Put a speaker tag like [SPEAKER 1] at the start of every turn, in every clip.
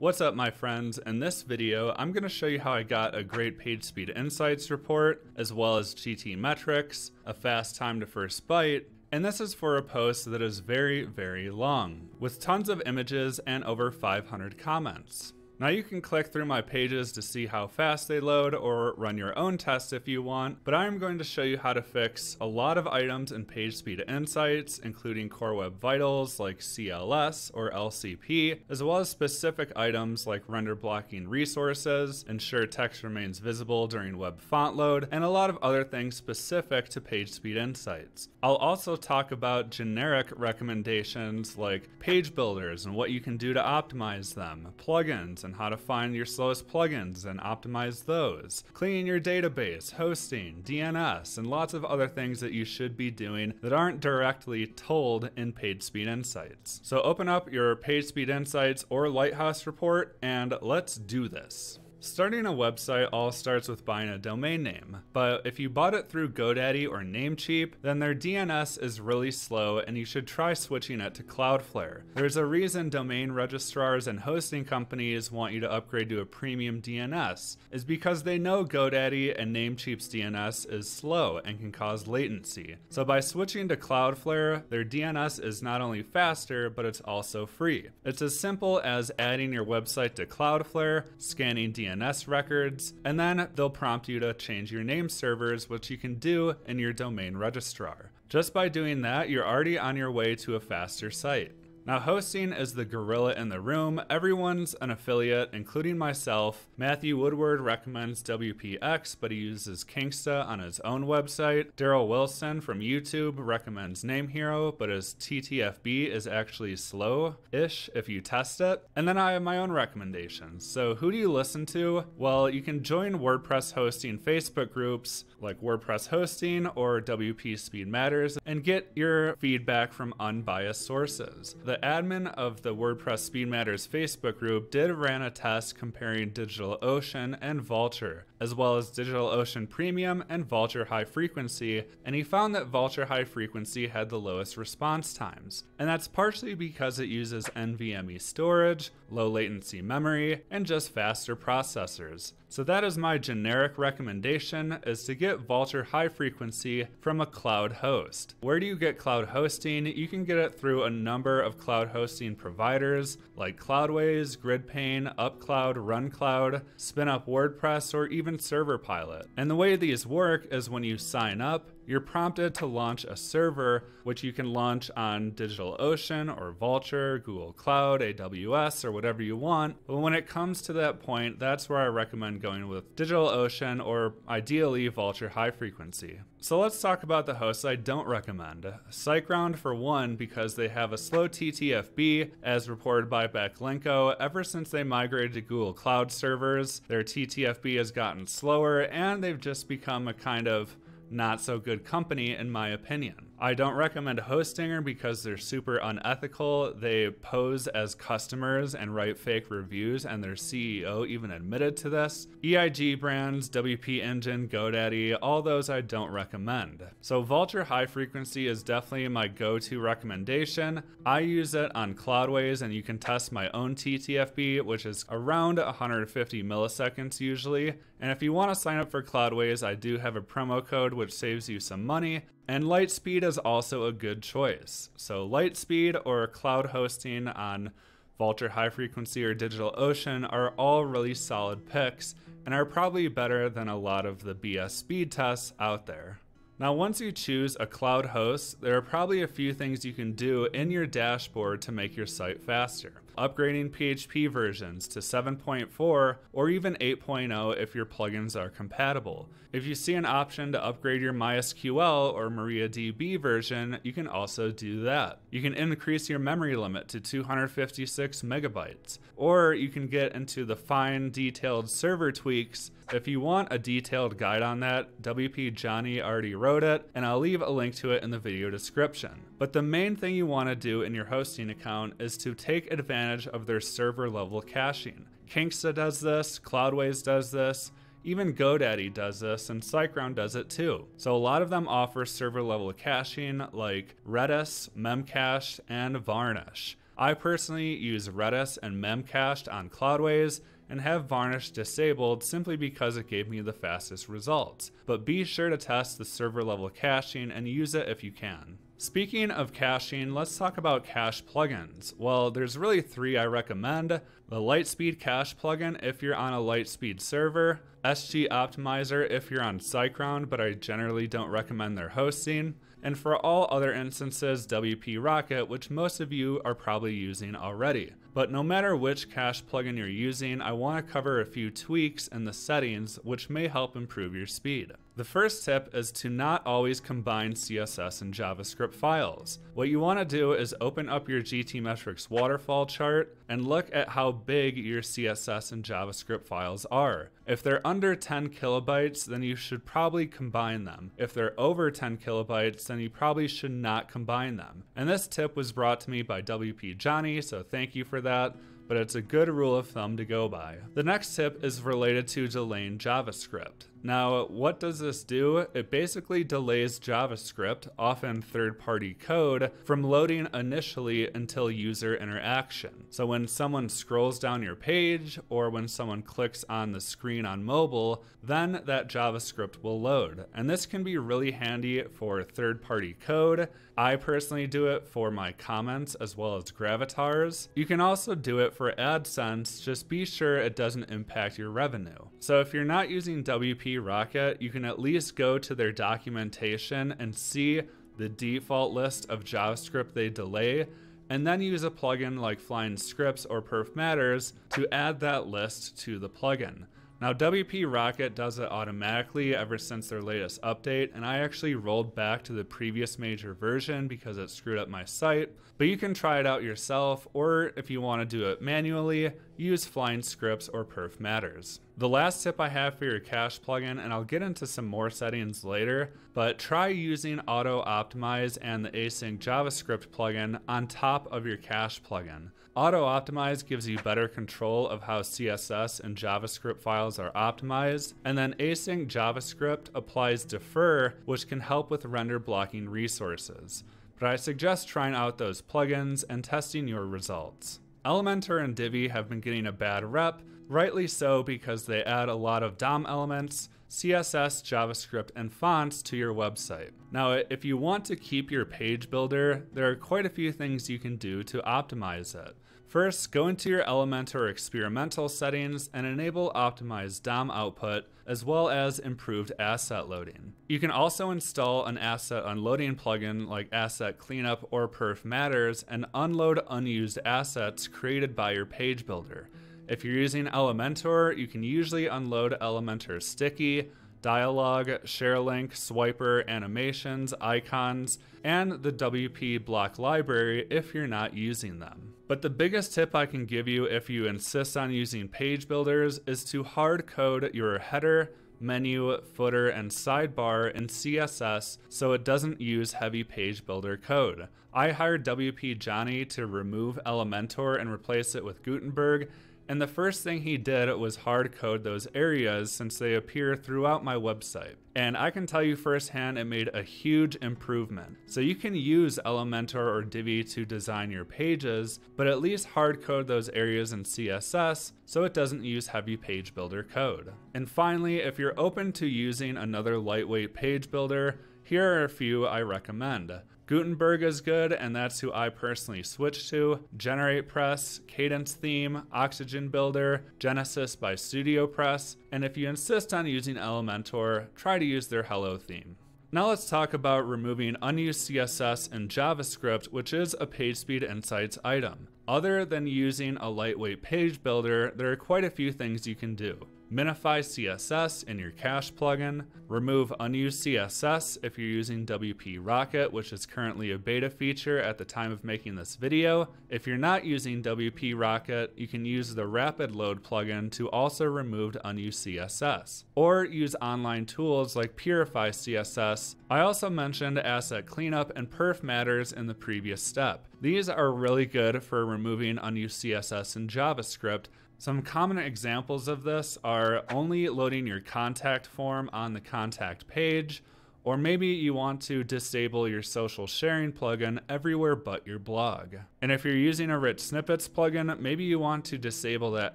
[SPEAKER 1] What's up my friends? In this video, I'm going to show you how I got a great PageSpeed Insights report, as well as GT metrics, a fast time to first byte, and this is for a post that is very, very long, with tons of images and over 500 comments. Now you can click through my pages to see how fast they load or run your own tests if you want, but I'm going to show you how to fix a lot of items in PageSpeed Insights, including Core Web Vitals like CLS or LCP, as well as specific items like render blocking resources, ensure text remains visible during web font load, and a lot of other things specific to PageSpeed Insights. I'll also talk about generic recommendations like page builders and what you can do to optimize them, plugins, and how to find your slowest plugins and optimize those, cleaning your database, hosting, DNS, and lots of other things that you should be doing that aren't directly told in PageSpeed Insights. So open up your PageSpeed Insights or Lighthouse report and let's do this. Starting a website all starts with buying a domain name, but if you bought it through GoDaddy or Namecheap, then their DNS is really slow and you should try switching it to Cloudflare. There's a reason domain registrars and hosting companies want you to upgrade to a premium DNS, is because they know GoDaddy and Namecheap's DNS is slow and can cause latency. So by switching to Cloudflare, their DNS is not only faster, but it's also free. It's as simple as adding your website to Cloudflare, scanning DNS DNS records, and then they'll prompt you to change your name servers, which you can do in your domain registrar. Just by doing that, you're already on your way to a faster site. Now, hosting is the gorilla in the room. Everyone's an affiliate, including myself. Matthew Woodward recommends WPX, but he uses Kingsta on his own website. Daryl Wilson from YouTube recommends Name Hero, but his TTFB is actually slow ish if you test it. And then I have my own recommendations. So, who do you listen to? Well, you can join WordPress hosting Facebook groups like WordPress Hosting or WP Speed Matters and get your feedback from unbiased sources. The the admin of the WordPress Speed Matters Facebook group did ran a test comparing DigitalOcean and Vulture, as well as DigitalOcean Premium and Vulture High Frequency, and he found that Vulture High Frequency had the lowest response times. And that's partially because it uses NVMe storage, low latency memory, and just faster processors. So that is my generic recommendation is to get Vulture High Frequency from a cloud host. Where do you get cloud hosting? You can get it through a number of cloud hosting providers like Cloudways, Gridpane, UpCloud, RunCloud, SpinUp WordPress, or even ServerPilot. And the way these work is when you sign up, you're prompted to launch a server, which you can launch on DigitalOcean or Vulture, Google Cloud, AWS, or whatever you want. But when it comes to that point, that's where I recommend going with DigitalOcean or ideally Vulture High Frequency. So let's talk about the hosts I don't recommend. SiteGround for one, because they have a slow TTFB, as reported by Backlinko. Ever since they migrated to Google Cloud servers, their TTFB has gotten slower, and they've just become a kind of not so good company, in my opinion. I don't recommend Hostinger because they're super unethical. They pose as customers and write fake reviews, and their CEO even admitted to this. EIG brands, WP Engine, GoDaddy, all those I don't recommend. So Vulture High Frequency is definitely my go-to recommendation. I use it on Cloudways, and you can test my own TTFB, which is around 150 milliseconds usually. And if you want to sign up for Cloudways, I do have a promo code which saves you some money. And Lightspeed is also a good choice. So, Lightspeed or cloud hosting on Vulture High Frequency or DigitalOcean are all really solid picks and are probably better than a lot of the BS speed tests out there. Now, once you choose a cloud host, there are probably a few things you can do in your dashboard to make your site faster upgrading PHP versions to 7.4 or even 8.0 if your plugins are compatible. If you see an option to upgrade your MySQL or MariaDB version, you can also do that. You can increase your memory limit to 256 megabytes, or you can get into the fine detailed server tweaks if you want a detailed guide on that, WP Johnny already wrote it, and I'll leave a link to it in the video description. But the main thing you want to do in your hosting account is to take advantage of their server level caching. Kinksta does this, Cloudways does this, even GoDaddy does this and SiteGround does it too. So a lot of them offer server level caching like Redis, Memcache, and Varnish. I personally use Redis and Memcached on Cloudways and have Varnish disabled simply because it gave me the fastest results, but be sure to test the server level caching and use it if you can. Speaking of caching, let's talk about cache plugins. Well, there's really three I recommend. The Lightspeed Cache plugin if you're on a Lightspeed server, SG Optimizer if you're on SiteGround, but I generally don't recommend their hosting, and for all other instances, WP Rocket, which most of you are probably using already. But no matter which cache plugin you're using, I want to cover a few tweaks in the settings which may help improve your speed. The first tip is to not always combine CSS and JavaScript files. What you want to do is open up your GTmetrix waterfall chart and look at how big your CSS and JavaScript files are. If they're under 10 kilobytes, then you should probably combine them. If they're over 10 kilobytes, then you probably should not combine them. And this tip was brought to me by WP Johnny, so thank you for that but it's a good rule of thumb to go by. The next tip is related to delaying JavaScript. Now, what does this do? It basically delays JavaScript, often third-party code, from loading initially until user interaction. So when someone scrolls down your page or when someone clicks on the screen on mobile, then that JavaScript will load. And this can be really handy for third-party code. I personally do it for my comments as well as Gravatars. You can also do it for AdSense, just be sure it doesn't impact your revenue. So if you're not using WP Rocket, you can at least go to their documentation and see the default list of JavaScript they delay, and then use a plugin like Flying Scripts or Perf Matters to add that list to the plugin. Now WP Rocket does it automatically ever since their latest update, and I actually rolled back to the previous major version because it screwed up my site, but you can try it out yourself, or if you want to do it manually, use Flying Scripts or Perf Matters. The last tip I have for your cache plugin, and I'll get into some more settings later, but try using Auto Optimize and the Async JavaScript plugin on top of your cache plugin. Auto Optimize gives you better control of how CSS and JavaScript files are optimized, and then Async JavaScript applies defer, which can help with render blocking resources but I suggest trying out those plugins and testing your results. Elementor and Divi have been getting a bad rep, rightly so because they add a lot of DOM elements, CSS, JavaScript, and fonts to your website. Now, if you want to keep your page builder, there are quite a few things you can do to optimize it. First, go into your Elementor experimental settings and enable optimized DOM output, as well as improved asset loading. You can also install an asset unloading plugin like Asset Cleanup or Perf Matters and unload unused assets created by your page builder. If you're using Elementor, you can usually unload Elementor Sticky, dialogue, share link, swiper, animations, icons, and the WP block library if you're not using them. But the biggest tip I can give you if you insist on using page builders is to hard code your header, menu, footer, and sidebar in CSS so it doesn't use heavy page builder code. I hired WP Johnny to remove Elementor and replace it with Gutenberg, and the first thing he did was hard code those areas since they appear throughout my website. And I can tell you firsthand, it made a huge improvement. So you can use Elementor or Divi to design your pages, but at least hard code those areas in CSS so it doesn't use heavy page builder code. And finally, if you're open to using another lightweight page builder, here are a few I recommend. Gutenberg is good, and that's who I personally switch to. Generate Press, Cadence Theme, Oxygen Builder, Genesis by Studio Press, and if you insist on using Elementor, try to use their Hello theme. Now let's talk about removing unused CSS in JavaScript, which is a PageSpeed Insights item. Other than using a lightweight page builder, there are quite a few things you can do. Minify CSS in your cache plugin, remove unused CSS if you're using WP Rocket, which is currently a beta feature at the time of making this video. If you're not using WP Rocket, you can use the Rapid Load plugin to also remove unused CSS, or use online tools like Purify CSS. I also mentioned Asset Cleanup and Perf Matters in the previous step. These are really good for removing unused CSS in JavaScript, some common examples of this are only loading your contact form on the contact page, or maybe you want to disable your social sharing plugin everywhere but your blog. And if you're using a rich snippets plugin, maybe you want to disable that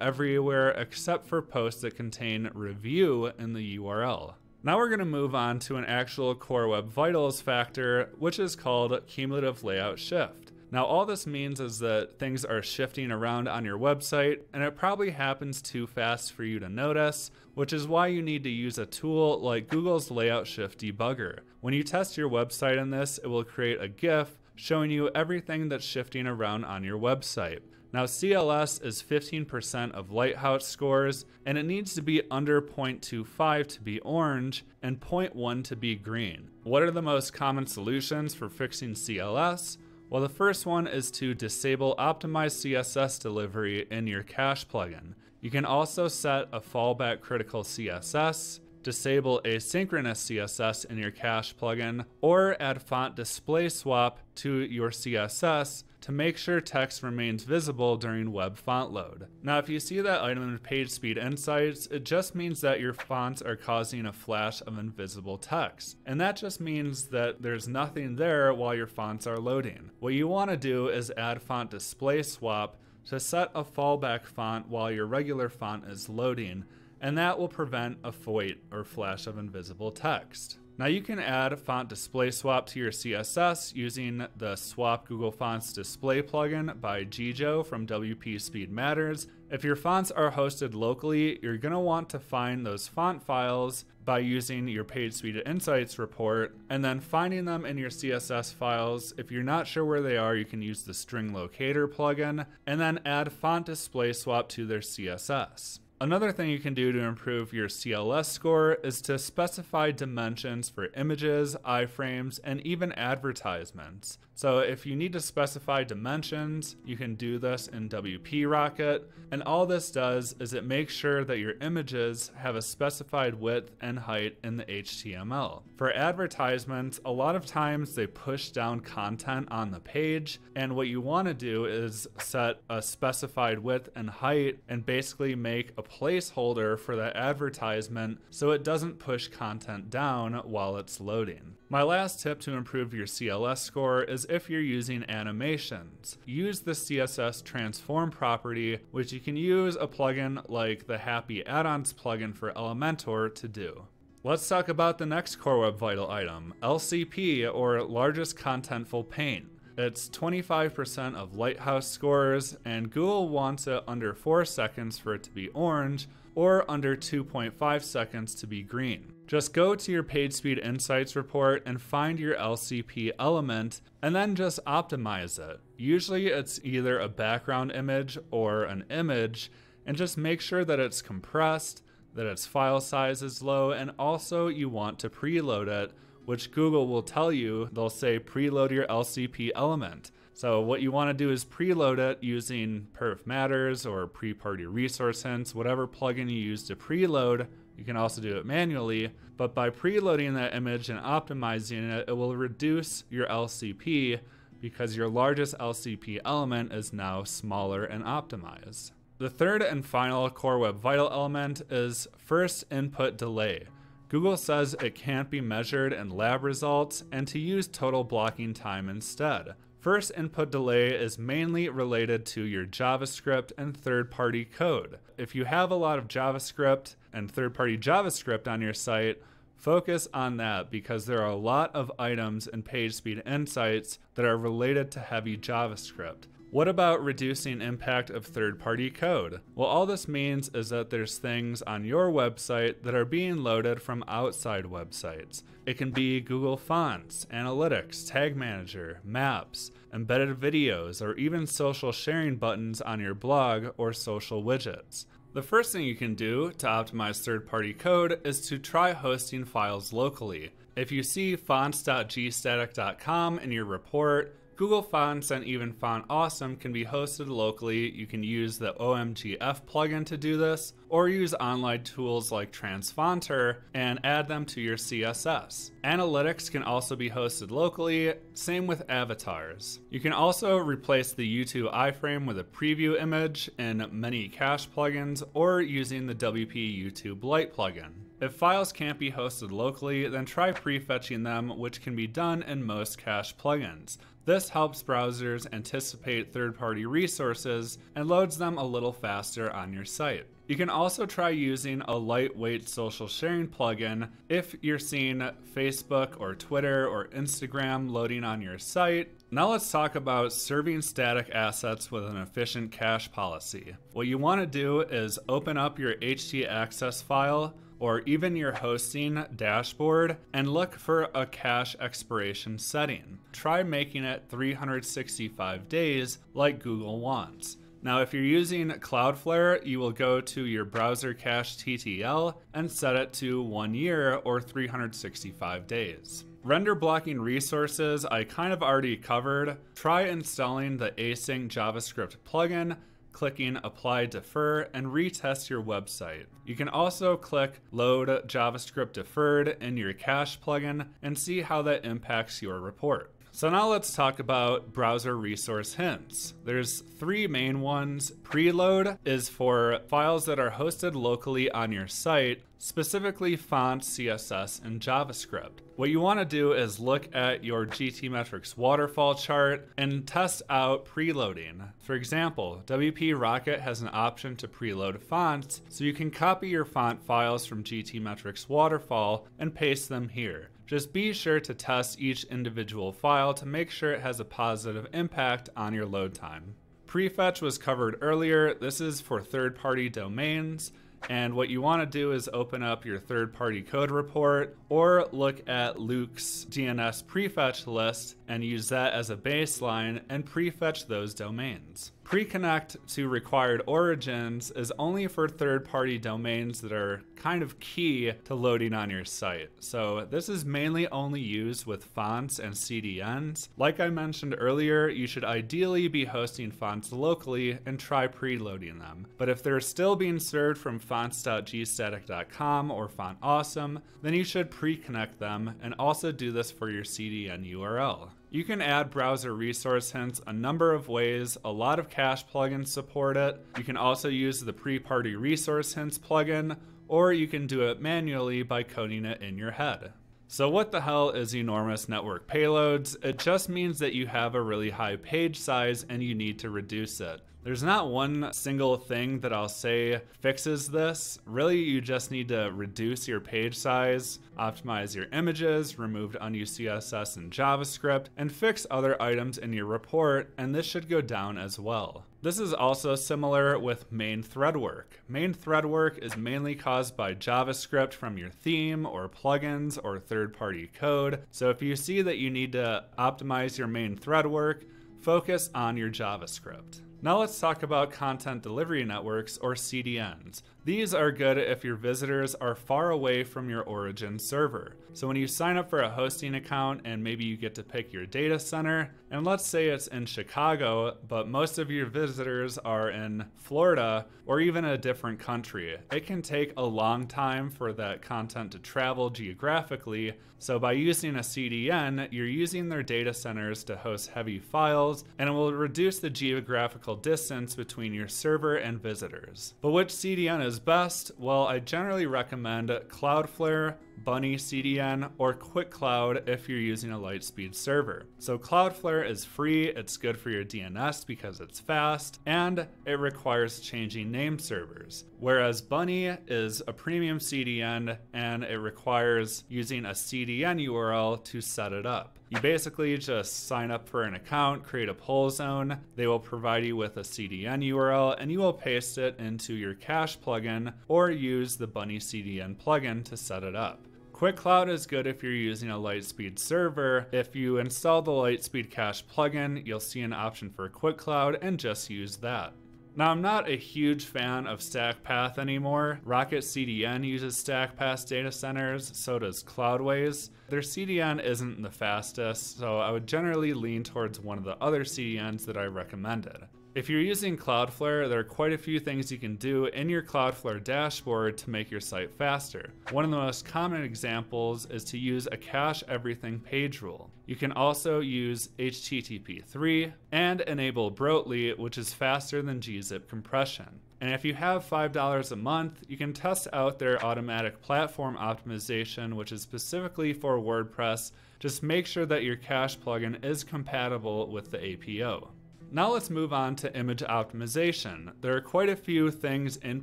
[SPEAKER 1] everywhere except for posts that contain review in the URL. Now we're gonna move on to an actual Core Web Vitals factor, which is called cumulative layout shift. Now, all this means is that things are shifting around on your website, and it probably happens too fast for you to notice, which is why you need to use a tool like Google's Layout Shift Debugger. When you test your website in this, it will create a GIF showing you everything that's shifting around on your website. Now CLS is 15% of Lighthouse scores and it needs to be under 0.25 to be orange and 0.1 to be green. What are the most common solutions for fixing CLS? Well, the first one is to disable optimized CSS delivery in your cache plugin. You can also set a fallback critical CSS, disable asynchronous CSS in your cache plugin, or add font display swap to your CSS to make sure text remains visible during web font load. Now if you see that item in page speed insights, it just means that your fonts are causing a flash of invisible text. And that just means that there's nothing there while your fonts are loading. What you want to do is add font display swap to set a fallback font while your regular font is loading, and that will prevent a FOIT or flash of invisible text. Now you can add font display swap to your CSS using the swap Google Fonts display plugin by Gijo from WP Speed Matters. If your fonts are hosted locally, you're gonna want to find those font files by using your PageSpeed Insights report and then finding them in your CSS files. If you're not sure where they are, you can use the string locator plugin and then add font display swap to their CSS. Another thing you can do to improve your CLS score is to specify dimensions for images, iframes, and even advertisements. So if you need to specify dimensions, you can do this in WP Rocket. And all this does is it makes sure that your images have a specified width and height in the HTML. For advertisements, a lot of times they push down content on the page. And what you want to do is set a specified width and height and basically make a placeholder for that advertisement so it doesn't push content down while it's loading. My last tip to improve your CLS score is if you're using animations. Use the CSS transform property, which you can use a plugin like the Happy Add-ons plugin for Elementor to do. Let's talk about the next Core Web Vital item, LCP or Largest Contentful Paint. It's 25% of Lighthouse scores, and Google wants it under 4 seconds for it to be orange, or under 2.5 seconds to be green. Just go to your PageSpeed Insights report and find your LCP element, and then just optimize it. Usually it's either a background image or an image, and just make sure that it's compressed, that its file size is low, and also you want to preload it, which Google will tell you, they'll say preload your LCP element. So what you want to do is preload it using perf matters or pre-party resource hints, whatever plugin you use to preload, you can also do it manually, but by preloading that image and optimizing it, it will reduce your LCP because your largest LCP element is now smaller and optimized. The third and final Core Web Vital element is first input delay. Google says it can't be measured in lab results and to use total blocking time instead. First input delay is mainly related to your JavaScript and third party code. If you have a lot of JavaScript, and third party JavaScript on your site, focus on that because there are a lot of items and PageSpeed insights that are related to heavy JavaScript. What about reducing impact of third-party code? Well, all this means is that there's things on your website that are being loaded from outside websites. It can be Google Fonts, Analytics, Tag Manager, Maps, embedded videos, or even social sharing buttons on your blog or social widgets. The first thing you can do to optimize third-party code is to try hosting files locally. If you see fonts.gstatic.com in your report, Google Fonts and even Font Awesome can be hosted locally. You can use the OMGF plugin to do this, or use online tools like Transfonter and add them to your CSS. Analytics can also be hosted locally, same with avatars. You can also replace the U2 iframe with a preview image in many cache plugins or using the WP YouTube Lite plugin. If files can't be hosted locally, then try prefetching them, which can be done in most cache plugins. This helps browsers anticipate third-party resources and loads them a little faster on your site. You can also try using a lightweight social sharing plugin if you're seeing Facebook or Twitter or Instagram loading on your site. Now let's talk about serving static assets with an efficient cache policy. What you want to do is open up your htaccess file, or even your hosting dashboard and look for a cache expiration setting. Try making it 365 days like Google wants. Now, if you're using Cloudflare, you will go to your browser cache TTL and set it to one year or 365 days. Render blocking resources, I kind of already covered. Try installing the async JavaScript plugin clicking Apply Defer, and retest your website. You can also click Load JavaScript Deferred in your cache plugin and see how that impacts your report. So now let's talk about browser resource hints. There's three main ones. Preload is for files that are hosted locally on your site, specifically font, CSS, and JavaScript. What you want to do is look at your GT Metrics waterfall chart and test out preloading. For example, WP Rocket has an option to preload fonts, so you can copy your font files from GT Metrics waterfall and paste them here. Just be sure to test each individual file to make sure it has a positive impact on your load time. Prefetch was covered earlier. This is for third-party domains. And what you want to do is open up your third party code report or look at Luke's DNS prefetch list and use that as a baseline and prefetch those domains. Preconnect to required origins is only for third-party domains that are kind of key to loading on your site. So this is mainly only used with fonts and CDNs. Like I mentioned earlier, you should ideally be hosting fonts locally and try preloading them. But if they're still being served from fonts.gstatic.com or FontAwesome, then you should preconnect them and also do this for your CDN URL. You can add browser resource hints a number of ways. A lot of cache plugins support it. You can also use the pre-party resource hints plugin, or you can do it manually by coding it in your head. So what the hell is enormous network payloads? It just means that you have a really high page size and you need to reduce it. There's not one single thing that I'll say fixes this. Really, you just need to reduce your page size, optimize your images, remove unused CSS and JavaScript, and fix other items in your report, and this should go down as well. This is also similar with main thread work. Main thread work is mainly caused by JavaScript from your theme or plugins or third-party code. So if you see that you need to optimize your main thread work, focus on your JavaScript. Now let's talk about content delivery networks or CDNs. These are good if your visitors are far away from your origin server. So when you sign up for a hosting account and maybe you get to pick your data center, and let's say it's in Chicago, but most of your visitors are in Florida or even a different country, it can take a long time for that content to travel geographically. So by using a CDN, you're using their data centers to host heavy files, and it will reduce the geographical distance between your server and visitors. But which CDN is is best? Well, I generally recommend Cloudflare, Bunny CDN, or QuickCloud if you're using a Lightspeed server. So Cloudflare is free, it's good for your DNS because it's fast, and it requires changing name servers. Whereas Bunny is a premium CDN and it requires using a CDN URL to set it up. You basically just sign up for an account, create a pull zone, they will provide you with a CDN URL, and you will paste it into your cache plugin or use the Bunny CDN plugin to set it up. QuickCloud is good if you're using a Lightspeed server. If you install the Lightspeed Cache plugin, you'll see an option for QuickCloud and just use that. Now I'm not a huge fan of StackPath anymore. Rocket CDN uses StackPath data centers, so does Cloudways. Their CDN isn't the fastest, so I would generally lean towards one of the other CDNs that I recommended. If you're using Cloudflare, there are quite a few things you can do in your Cloudflare dashboard to make your site faster. One of the most common examples is to use a cache everything page rule. You can also use HTTP3 and enable Brotli, which is faster than gzip compression. And if you have $5 a month, you can test out their automatic platform optimization, which is specifically for WordPress. Just make sure that your cache plugin is compatible with the APO. Now let's move on to image optimization. There are quite a few things in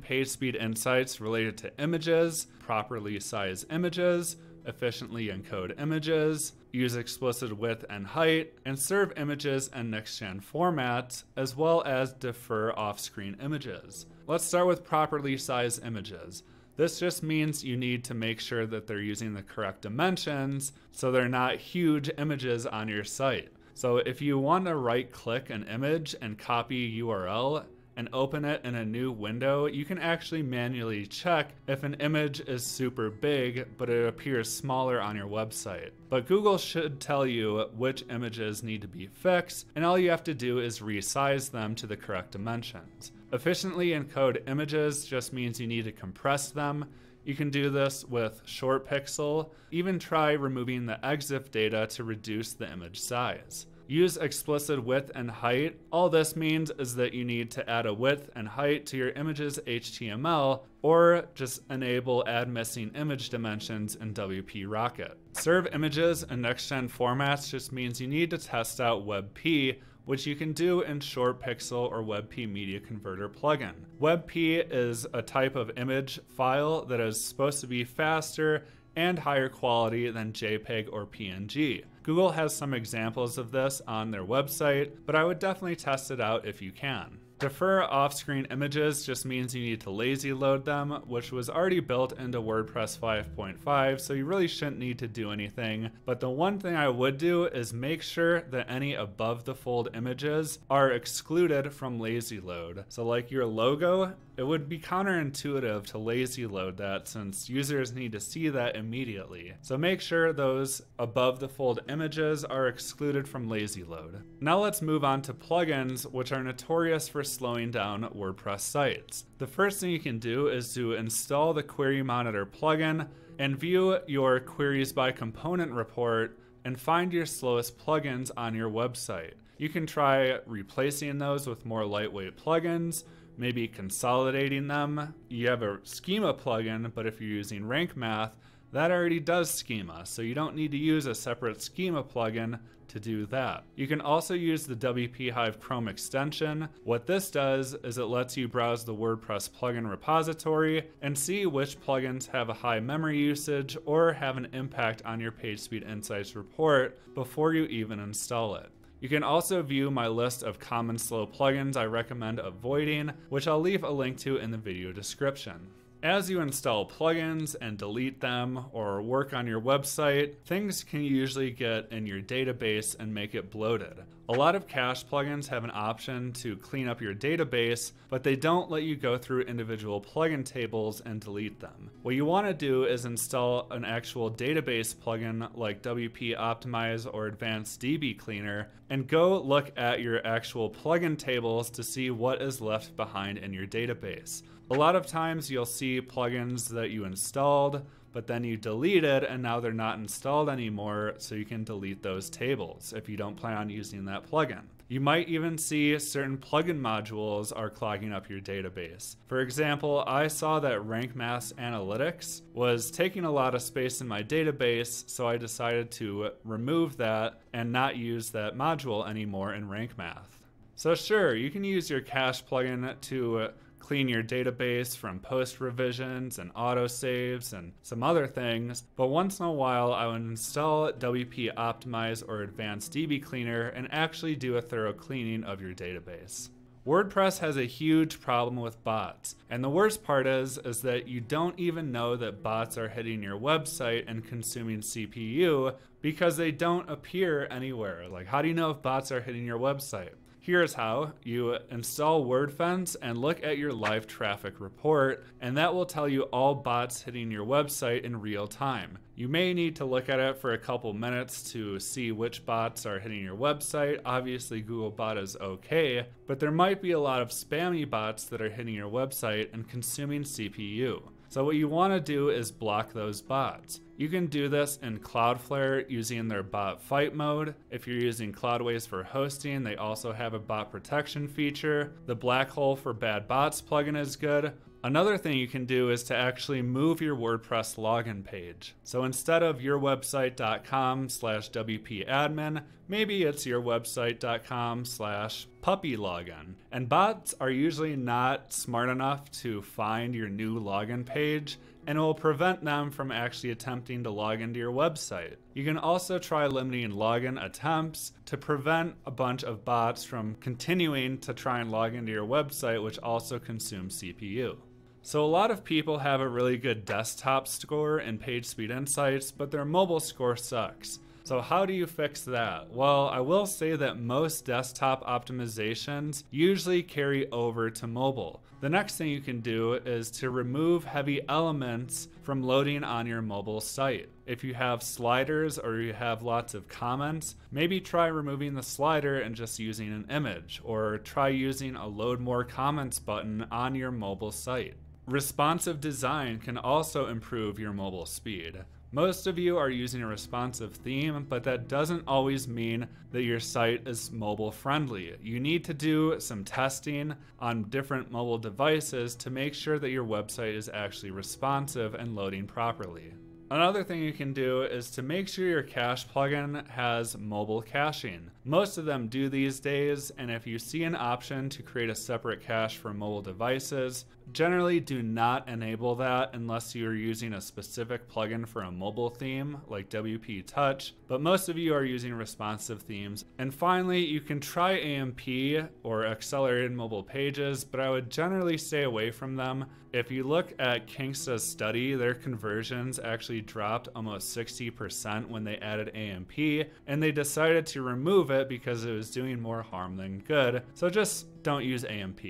[SPEAKER 1] PageSpeed Insights related to images, properly size images, efficiently encode images, use explicit width and height, and serve images and next-gen formats, as well as defer off-screen images. Let's start with properly sized images. This just means you need to make sure that they're using the correct dimensions so they're not huge images on your site. So if you want to right click an image and copy URL and open it in a new window, you can actually manually check if an image is super big but it appears smaller on your website. But Google should tell you which images need to be fixed and all you have to do is resize them to the correct dimensions. Efficiently encode images just means you need to compress them, you can do this with short pixel, even try removing the EXIF data to reduce the image size. Use explicit width and height. All this means is that you need to add a width and height to your image's HTML or just enable add missing image dimensions in WP Rocket. Serve images in next-gen formats just means you need to test out WebP which you can do in Short Pixel or WebP Media Converter plugin. WebP is a type of image file that is supposed to be faster and higher quality than JPEG or PNG. Google has some examples of this on their website, but I would definitely test it out if you can. Defer off-screen images just means you need to lazy load them, which was already built into WordPress 5.5, so you really shouldn't need to do anything. But the one thing I would do is make sure that any above the fold images are excluded from lazy load. So like your logo it would be counterintuitive to lazy load that since users need to see that immediately, so make sure those above the fold images are excluded from lazy load. Now let's move on to plugins, which are notorious for slowing down WordPress sites. The first thing you can do is to install the Query Monitor plugin and view your Queries by Component report and find your slowest plugins on your website. You can try replacing those with more lightweight plugins, maybe consolidating them. You have a schema plugin, but if you're using rank math, that already does schema, so you don't need to use a separate schema plugin to do that. You can also use the WP Hive Chrome extension. What this does is it lets you browse the WordPress plugin repository and see which plugins have a high memory usage or have an impact on your PageSpeed Insights report before you even install it. You can also view my list of common slow plugins I recommend avoiding, which I'll leave a link to in the video description. As you install plugins and delete them or work on your website, things can usually get in your database and make it bloated. A lot of cache plugins have an option to clean up your database, but they don't let you go through individual plugin tables and delete them. What you want to do is install an actual database plugin like WP Optimize or Advanced DB Cleaner and go look at your actual plugin tables to see what is left behind in your database. A lot of times you'll see plugins that you installed, but then you deleted and now they're not installed anymore, so you can delete those tables if you don't plan on using that plugin. You might even see certain plugin modules are clogging up your database. For example, I saw that Rank Mass Analytics was taking a lot of space in my database, so I decided to remove that and not use that module anymore in Rank Math. So sure, you can use your cache plugin to clean your database from post revisions and autosaves and some other things, but once in a while I would install WP Optimize or Advanced DB Cleaner and actually do a thorough cleaning of your database. WordPress has a huge problem with bots, and the worst part is is that you don't even know that bots are hitting your website and consuming CPU because they don't appear anywhere. Like how do you know if bots are hitting your website? Here's how you install WordFence and look at your live traffic report, and that will tell you all bots hitting your website in real time. You may need to look at it for a couple minutes to see which bots are hitting your website. Obviously, Googlebot is okay, but there might be a lot of spammy bots that are hitting your website and consuming CPU. So what you want to do is block those bots. You can do this in Cloudflare using their bot fight mode. If you're using Cloudways for hosting, they also have a bot protection feature. The black hole for bad bots plugin is good, Another thing you can do is to actually move your WordPress login page. So instead of yourwebsite.com slash wp-admin, maybe it's yourwebsite.com slash puppy login. And bots are usually not smart enough to find your new login page and it will prevent them from actually attempting to log into your website. You can also try limiting login attempts to prevent a bunch of bots from continuing to try and log into your website, which also consumes CPU. So a lot of people have a really good desktop score in PageSpeed Insights, but their mobile score sucks. So how do you fix that? Well, I will say that most desktop optimizations usually carry over to mobile. The next thing you can do is to remove heavy elements from loading on your mobile site. If you have sliders or you have lots of comments, maybe try removing the slider and just using an image, or try using a load more comments button on your mobile site. Responsive design can also improve your mobile speed. Most of you are using a responsive theme, but that doesn't always mean that your site is mobile friendly. You need to do some testing on different mobile devices to make sure that your website is actually responsive and loading properly. Another thing you can do is to make sure your cache plugin has mobile caching. Most of them do these days, and if you see an option to create a separate cache for mobile devices, Generally do not enable that unless you're using a specific plugin for a mobile theme like WP Touch, but most of you are using responsive themes. And finally, you can try AMP or accelerated mobile pages, but I would generally stay away from them. If you look at Kingsta's study, their conversions actually dropped almost 60% when they added AMP, and they decided to remove it because it was doing more harm than good. So just don't use AMP.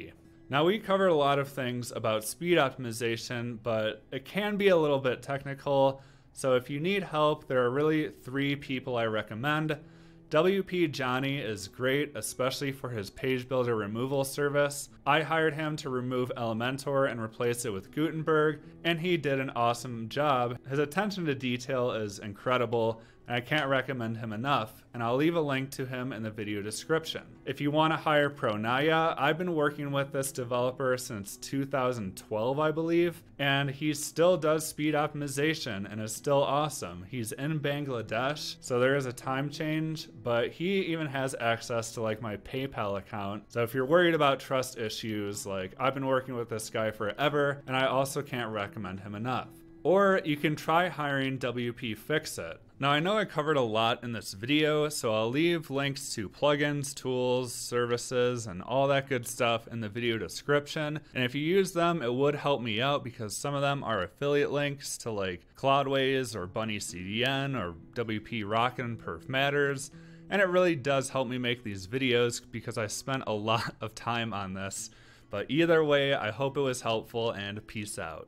[SPEAKER 1] Now, we covered a lot of things about speed optimization, but it can be a little bit technical. So, if you need help, there are really three people I recommend. WP Johnny is great, especially for his page builder removal service. I hired him to remove Elementor and replace it with Gutenberg, and he did an awesome job. His attention to detail is incredible, and I can't recommend him enough, and I'll leave a link to him in the video description. If you want to hire Pro Naya, I've been working with this developer since 2012, I believe, and he still does speed optimization and is still awesome. He's in Bangladesh, so there is a time change, but he even has access to like my PayPal account. So if you're worried about trust issues, like I've been working with this guy forever, and I also can't recommend him enough. Or you can try hiring WP Fixit. Now I know I covered a lot in this video, so I'll leave links to plugins, tools, services, and all that good stuff in the video description. And if you use them, it would help me out because some of them are affiliate links to like Cloudways or Bunny CDN or WP Rockin' and Perf Matters. And it really does help me make these videos because I spent a lot of time on this. But either way, I hope it was helpful and peace out.